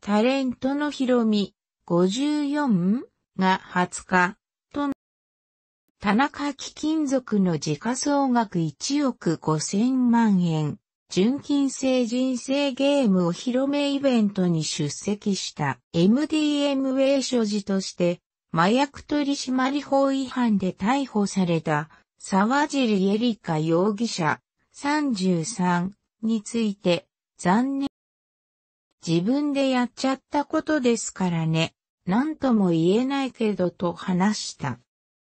タレントのヒロミ、54? が20日、と、田中貴金属の時価総額1億5000万円、純金製人生ゲームお披露目イベントに出席した MDMA 所持として、麻薬取締法違反で逮捕された沢尻エリカ容疑者33について残念自分でやっちゃったことですからね、何とも言えないけどと話した。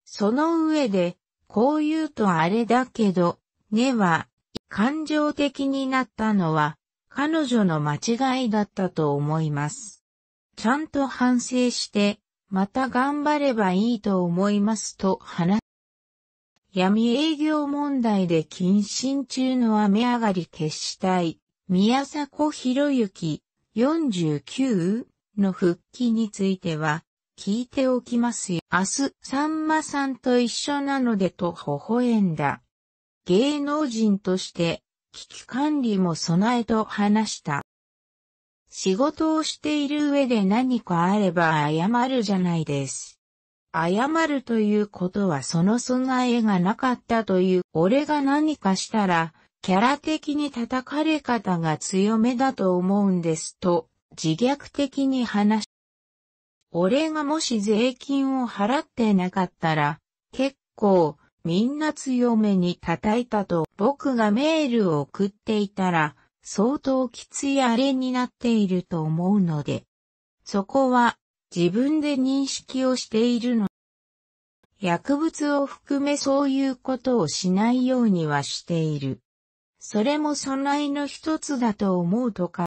その上で、こう言うとあれだけど、ねは、感情的になったのは、彼女の間違いだったと思います。ちゃんと反省して、また頑張ればいいと思いますと話闇営業問題で謹慎中の雨上がり決死隊、宮迫博之、49の復帰については、聞いておきますよ。明日、さんまさんと一緒なのでと微笑んだ。芸能人として、危機管理も備えと話した。仕事をしている上で何かあれば謝るじゃないです。謝るということはその備えがなかったという、俺が何かしたら、キャラ的に叩かれ方が強めだと思うんですと、自虐的に話し、俺がもし税金を払ってなかったら、結構、みんな強めに叩いたと僕がメールを送っていたら、相当きついあれになっていると思うので、そこは自分で認識をしているの。薬物を含めそういうことをしないようにはしている。それも備えの一つだと思うとか